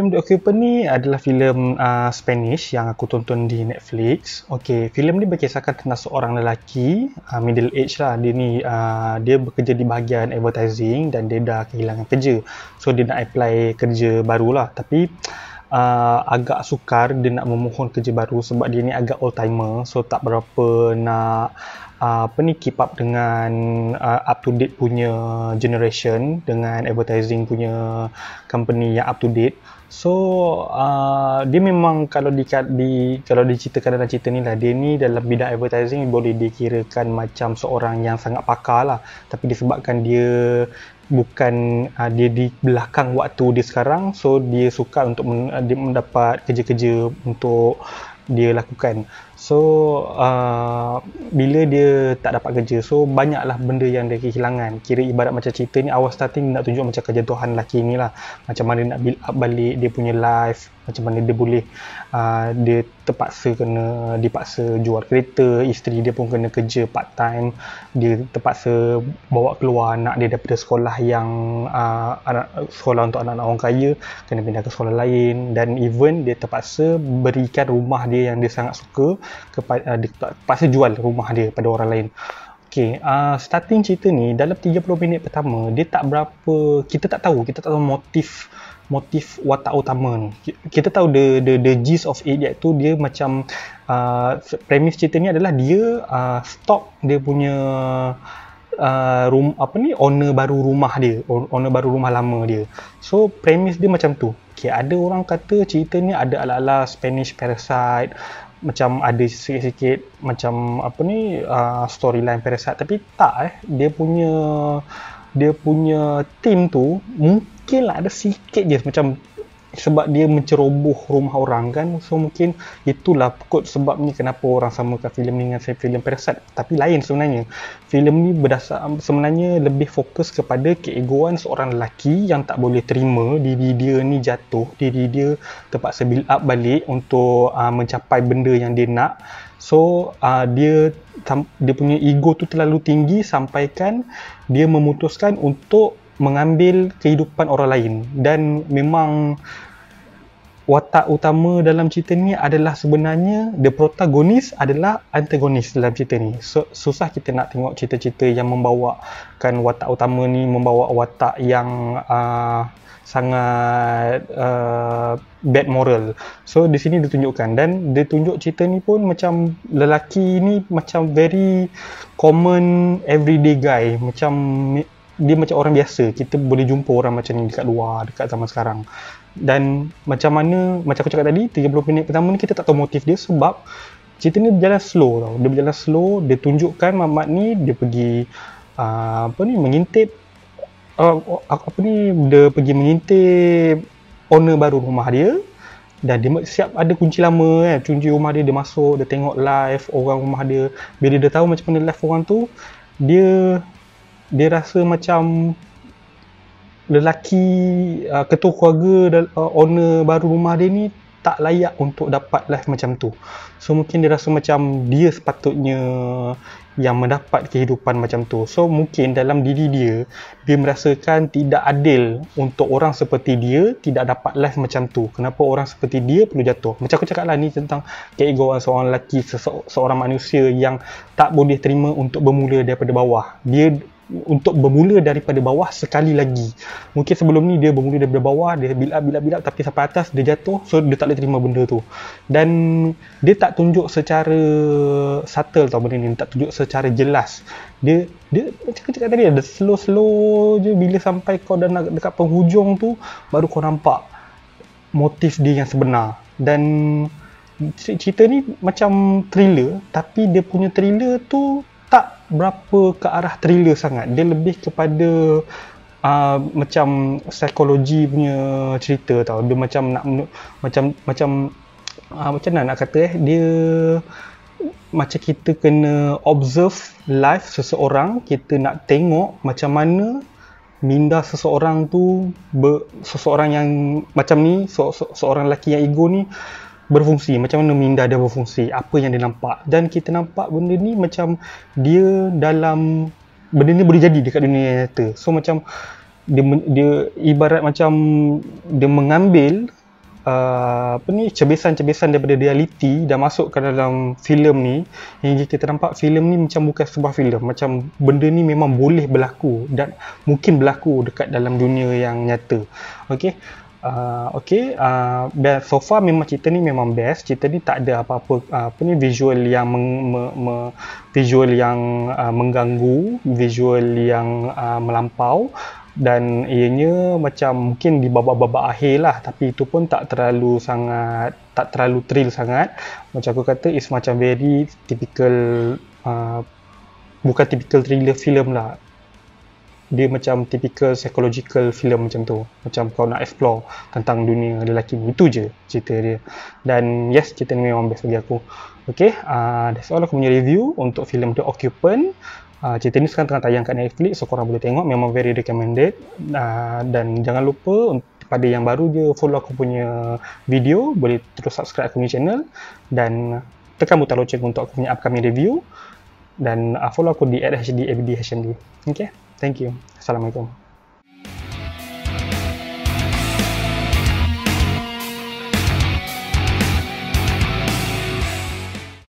filem The Occupant ni adalah filem uh, Spanish yang aku tonton di Netflix. Okey, filem ni berkisahkan tentang seorang lelaki uh, middle age lah. Dia ni uh, dia bekerja di bahagian advertising dan dia dah kehilangan kerja. So dia nak apply kerja barulah tapi Uh, agak sukar dia nak memohon kerja baru sebab dia ni agak old timer so tak berapa nak apa ni keep up dengan uh, up to date punya generation dengan advertising punya company yang up to date so uh, dia memang kalau di, di kalau diceritakan dalam cerita ni lah dia ni dalam bidang advertising boleh dikirakan macam seorang yang sangat pakar lah tapi disebabkan dia bukan uh, dia di belakang waktu dia sekarang so dia suka untuk men, uh, dia mendapat kerja-kerja untuk dia lakukan So uh, bila dia tak dapat kerja So banyaklah benda yang dia kehilangan Kira ibarat macam cerita ni Awal starting nak tunjuk macam kerja Tuhan lelaki ni lah Macam mana nak build up balik dia punya life Macam mana dia boleh uh, Dia terpaksa kena dipaksa jual kereta Isteri dia pun kena kerja part time Dia terpaksa bawa keluar anak dia daripada sekolah yang uh, anak, Sekolah untuk anak-anak orang kaya Kena pindah ke sekolah lain Dan even dia terpaksa berikan rumah dia yang dia sangat suka kepada ah, uh, terpaksa jual rumah dia pada orang lain. Okey, uh, starting cerita ni dalam 30 minit pertama dia tak berapa kita tak tahu, kita tak tahu motif motif watak utama ni. Kita tahu the the the gist of it iaitu dia macam uh, premise cerita ni adalah dia uh, stop dia punya Uh, room apa ni owner baru rumah dia owner baru rumah lama dia so premise dia macam tu okay, ada orang kata cerita ni ada ala-ala Spanish Parasite macam ada sikit-sikit macam apa ni uh, storyline Parasite tapi tak eh dia punya dia punya team tu mungkinlah ada sikit je macam sebab dia menceroboh rumah orang kan so mungkin itulah kot sebab ni kenapa orang samakan filem ni dengan filem Parasite tapi lain sebenarnya filem ni berdasar sebenarnya lebih fokus kepada keegoan seorang lelaki yang tak boleh terima diri dia ni jatuh diri dia terpaksa build up balik untuk uh, mencapai benda yang dia nak so uh, dia dia punya ego tu terlalu tinggi sampaikan dia memutuskan untuk mengambil kehidupan orang lain dan memang watak utama dalam cerita ni adalah sebenarnya the protagonist adalah antagonis dalam cerita ni so, susah kita nak tengok cerita-cerita yang membawakan watak utama ni membawa watak yang uh, sangat uh, bad moral so di sini ditunjukkan dan dia tunjuk cerita ni pun macam lelaki ni macam very common everyday guy macam dia macam orang biasa. Kita boleh jumpa orang macam ni dekat luar, dekat zaman sekarang. Dan macam mana, macam aku cakap tadi, 30 minit pertama ni kita tak tahu motif dia sebab cerita ni berjalan slow tau. Dia berjalan slow, dia tunjukkan mamat ni, dia pergi uh, apa ni, mengintip uh, apa ni, dia pergi mengintip owner baru rumah dia dan dia siap ada kunci lama kan eh. kunci rumah dia dia masuk dia tengok live orang rumah dia bila dia tahu macam mana live orang tu dia dia rasa macam lelaki uh, ketua keluarga uh, owner baru rumah dia ni tak layak untuk dapat life macam tu. So mungkin dia rasa macam dia sepatutnya yang mendapat kehidupan macam tu. So mungkin dalam diri dia dia merasakan tidak adil untuk orang seperti dia tidak dapat life macam tu. Kenapa orang seperti dia perlu jatuh? Macam aku cakap lah ni tentang keegoan seorang lelaki, seorang manusia yang tak boleh terima untuk bermula daripada bawah. Dia untuk bermula daripada bawah sekali lagi. Mungkin sebelum ni dia bermula daripada bawah, dia bila-bila-bila, tapi sampai atas dia jatuh, so dia tak boleh terima benda tu. Dan dia tak tunjuk secara subtle tau benda ni, tak tunjuk secara jelas. Dia, dia macam cakap tadi, ada slow-slow je bila sampai kau dah nak dekat penghujung tu, baru kau nampak motif dia yang sebenar. Dan cerita ni macam thriller tapi dia punya thriller tu berapa ke arah thriller sangat. Dia lebih kepada uh, macam psikologi punya cerita tau. Dia macam nak macam macam uh, macam mana nak kata eh dia macam kita kena observe life seseorang, kita nak tengok macam mana minda seseorang tu ber, seseorang yang macam ni, so, so, seorang lelaki yang ego ni berfungsi, macam mana minda dia berfungsi, apa yang dia nampak. Dan kita nampak benda ni macam dia dalam benda ni boleh jadi dekat dunia nyata. So macam dia dia ibarat macam dia mengambil uh, apa ni cebesan-cebesan daripada realiti dan masukkan dalam filem ni Yang kita nampak filem ni macam bukan sebuah filem macam benda ni memang boleh berlaku dan mungkin berlaku dekat dalam dunia yang nyata okey Uh, okay, uh, so far memang cerita ni memang best. Cerita ni tak ada apa-apa uh, apa ni visual yang meng, me, me, visual yang uh, mengganggu, visual yang uh, melampau dan ianya macam mungkin di babak-babak akhir lah tapi itu pun tak terlalu sangat tak terlalu thrill sangat macam aku kata is macam very typical uh, bukan typical thriller film lah dia macam typical psychological film macam tu macam kau nak explore tentang dunia lelaki itu je cerita dia dan yes cerita ni memang best bagi aku ok uh, that's all aku punya review untuk film The Occupant uh, cerita ni sekarang tengah tayang kat Netflix so korang boleh tengok memang very recommended uh, dan jangan lupa pada yang baru je follow aku punya video boleh terus subscribe aku punya channel dan tekan butang loceng untuk aku punya upcoming review dan uh, follow aku di @hdabdhd. Okay. Thank you. Assalamualaikum.